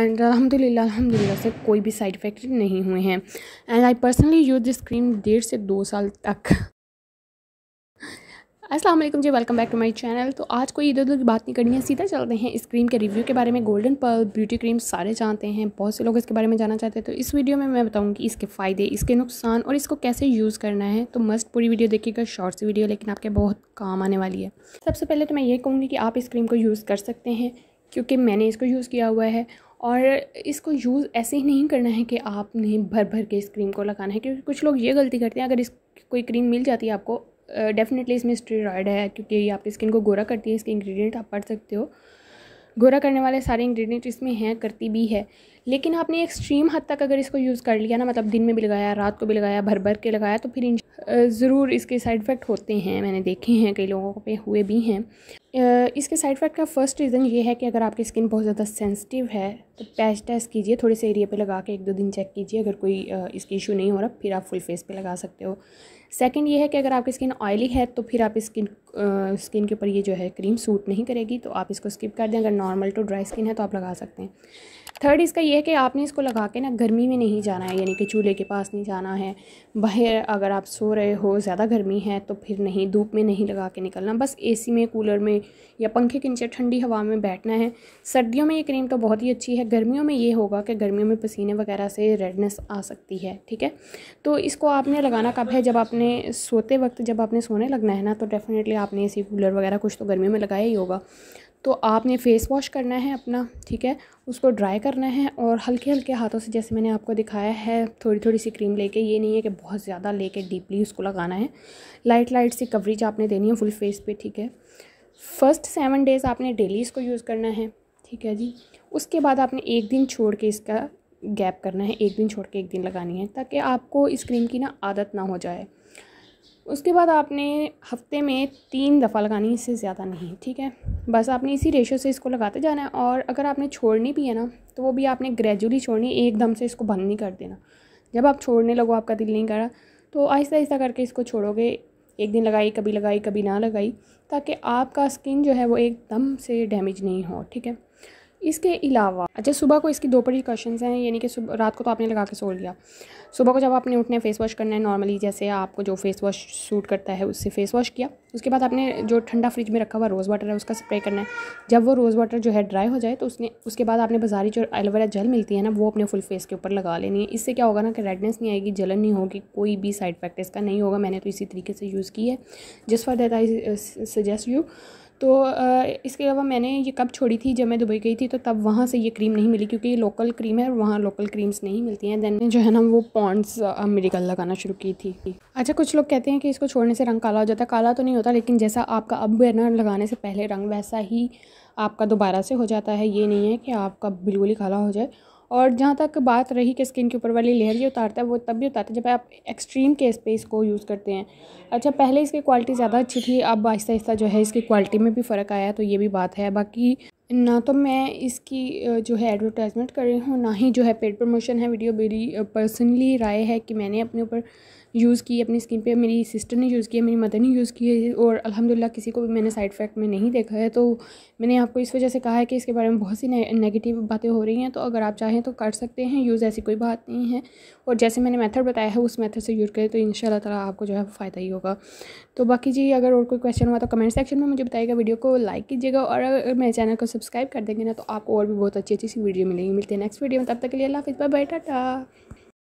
and अलहमदिल्ला अलहमदिल्ला से कोई भी साइड इफ़ेक्ट नहीं हुए हैं and I personally use this cream डेढ़ से दो साल तक अस्सलाम वालेकुम जी welcome back to my channel तो आज कोई इधर उधर की बात नहीं करनी है सीधा चलते हैं इस क्रीम के रिव्यू के बारे में गोल्डन पर्ल ब्यूटी क्रीम सारे जानते हैं बहुत से लोग इसके बारे में जाना चाहते हैं तो इस वीडियो में मैं बताऊंगी इसके फ़ायदे इसके नुकसान और इसको कैसे यूज़ करना है तो मस्त पूरी वीडियो देखिएगा शॉर्ट सी वीडियो लेकिन आपके बहुत काम आने वाली है सबसे पहले तो मैं ये कहूँगी कि आप इस क्रीम को यूज़ कर सकते हैं क्योंकि मैंने इसको यूज़ किया हुआ है और इसको यूज़ ऐसे ही नहीं करना है कि आपने भर भर के इस क्रीम को लगाना है क्योंकि कुछ लोग ये गलती करते हैं अगर इस कोई क्रीम मिल जाती है आपको डेफिनेटली इसमें स्टेरॉयड है क्योंकि ये आपकी स्किन को गोरा करती है इसके इंग्रेडिएंट आप पढ़ सकते हो गोरा करने वाले सारे इंग्रेडिएंट इसमें हैं करती भी है लेकिन आपने एक्सट्रीम हद तक अगर इसको यूज़ कर लिया ना मतलब दिन में भी लगाया रात को भी लगाया भर भर के लगाया तो फिर ज़रूर इसके साइड इफ़ेक्ट होते हैं मैंने देखे हैं कई लोगों पे हुए भी हैं इसके साइड इफ़ेक्ट का फर्स्ट रीज़न ये है कि अगर आपकी स्किन बहुत ज़्यादा सेंसिटिव है तो पैच टेस्ट कीजिए थोड़े से एरिया पे लगा के एक दो दिन चेक कीजिए अगर कोई इसकी इशू नहीं हो रहा फिर आप फुल फेस पे लगा सकते हो सेकंड ये है कि अगर आपकी स्किन ऑयली है तो फिर आप स्किन स्किन के ऊपर ये जो है क्रीम सूट नहीं करेगी तो आप इसको स्किप कर दें अगर नॉर्मल टू ड्राई स्किन है तो आप लगा सकते हैं थर्ड इसका ये है कि आपने इसको लगा के ना गर्मी में नहीं जाना है यानी कि चूल्हे के पास नहीं जाना है बाहर अगर आप सो रहे हो ज़्यादा गर्मी है तो फिर नहीं धूप में नहीं लगा के निकलना बस एसी में कूलर में या पंखे के नीचे ठंडी हवा में बैठना है सर्दियों में ये क्रीम तो बहुत ही अच्छी है गर्मियों में ये होगा कि गर्मियों में पसीने वगैरह से रेडनेस आ सकती है ठीक है तो इसको आपने लगाना कब है जब आपने आपने सोते वक्त जब आपने सोने लगना है ना तो डेफ़िनेटली आपने एसी कूलर वगैरह कुछ तो गर्मी में लगाया ही होगा तो आपने फ़ेस वॉश करना है अपना ठीक है उसको ड्राई करना है और हल्के हल्के हाथों से जैसे मैंने आपको दिखाया है थोड़ी थोड़ी सी क्रीम लेके ये नहीं है कि बहुत ज़्यादा लेके डीपली उसको लगाना है लाइट लाइट सी कवरेज आपने देनी है फुल फेस पे ठीक है फर्स्ट सेवन डेज़ आपने डेली इसको यूज़ करना है ठीक है जी उसके बाद आपने एक दिन छोड़ के इसका गैप करना है एक दिन छोड़ के एक दिन लगानी है ताकि आपको इस क्रीम की ना आदत ना हो जाए उसके बाद आपने हफ्ते में तीन दफ़ा लगानी इससे ज़्यादा नहीं ठीक है बस आपने इसी रेशो से इसको लगाते जाना है और अगर आपने छोड़नी भी है ना तो वो भी आपने ग्रेजुअली छोड़नी एकदम से इसको बंद नहीं कर देना जब आप छोड़ने लगो आपका दिल नहीं करा तो आहिस्ता आहिस्ता करके इसको छोड़ोगे एक दिन लगाई कभी लगाई कभी ना लगाई ताकि आपका स्किन जो है वो एकदम से डैमेज नहीं हो ठीक है इसके अलावा अच्छा सुबह को इसकी दो क्वेश्चन हैं यानी कि सुबह रात को तो आपने लगा के सो लिया सुबह को जब आपने उठने फेस वॉश करना है नॉर्मली जैसे आपको जो फेस वॉश सूट करता है उससे फेस वॉश किया उसके बाद आपने जो ठंडा फ्रिज में रखा हुआ रोज़ वाटर है उसका स्प्रे करना है जब वो रोज़ वाटर जो है ड्राई हो जाए तो उसने उसके बाद आपने बाजारी जो एलोवेरा जेल मिलती है ना वो अपने फुल फेस के ऊपर लगा लेनी है इससे क्या होगा ना कि रेडनेस नहीं आएगी जलन नहीं होगी कोई भी साइड इफेक्ट इसका नहीं होगा मैंने तो इसी तरीके से यूज़ की है जिस for that I suggest you तो इसके अलावा मैंने ये कब छोड़ी थी जब मैं दुबई गई थी तो तब वहाँ से ये क्रीम नहीं मिली क्योंकि ये लोकल क्रीम है और वहाँ लोकल क्रीम्स नहीं मिलती हैं दैन जो है ना वो पॉन्ड्स मेडिकल लगाना शुरू की थी अच्छा कुछ लोग कहते हैं कि इसको छोड़ने से रंग काला हो जाता है काला तो नहीं होता लेकिन जैसा आपका अब बैनर लगाने से पहले रंग वैसा ही आपका दोबारा से हो जाता है ये नहीं है कि आपका बिल्कुल ही काला हो जाए और जहाँ तक बात रही कि स्किन के ऊपर वाली लेयर ये उतारता है वो तब भी उतारता है जब आप एक्सट्रीम केस पे इसको यूज़ करते हैं अच्छा पहले इसकी क्वालिटी ज़्यादा अच्छी थी अब आहिस्ता आहिस्ता जो है इसकी क्वालिटी में भी फ़र्क आया तो ये भी बात है बाकी ना तो मैं इसकी जो है एडवर्टाइजमेंट कर रही हूँ ना ही जो है पेड प्रमोशन है वीडियो मेरी पर्सनली राय है कि मैंने अपने ऊपर यूज़ की अपनी स्किन पे मेरी सिस्टर ने यूज़ किया मेरी मदर ने यूज़ की है और अल्हम्दुलिल्लाह किसी को भी मैंने साइड इफ़ेक्ट में नहीं देखा है तो मैंने आपको इस वजह से कहा है कि इसके बारे में बहुत सी ने, नेगेटिव बातें हो रही हैं तो अगर आप चाहें तो कर सकते हैं यूज़ ऐसी कोई बात नहीं है और जैसे मैंने मैथड बताया है उस मेथड से यूज़ करें तो इन शाला आपको जो है फ़ायदा ही होगा तो बाकी जी अगर और कोई क्वेश्चन हुआ तो कमेंट सेक्शन में मुझे बताइएगा वीडियो को लाइक कीजिएगा और अगर मेरे चैनल को सब्सक्राइब कर देंगे ना तो आपको और भी बहुत अच्छी अच्छी सी वीडियो मिलेगी मिलती है नेक्स्ट वीडियो में तब तक के लिए अल्लाह हाफिज़ बाय बाय टाटा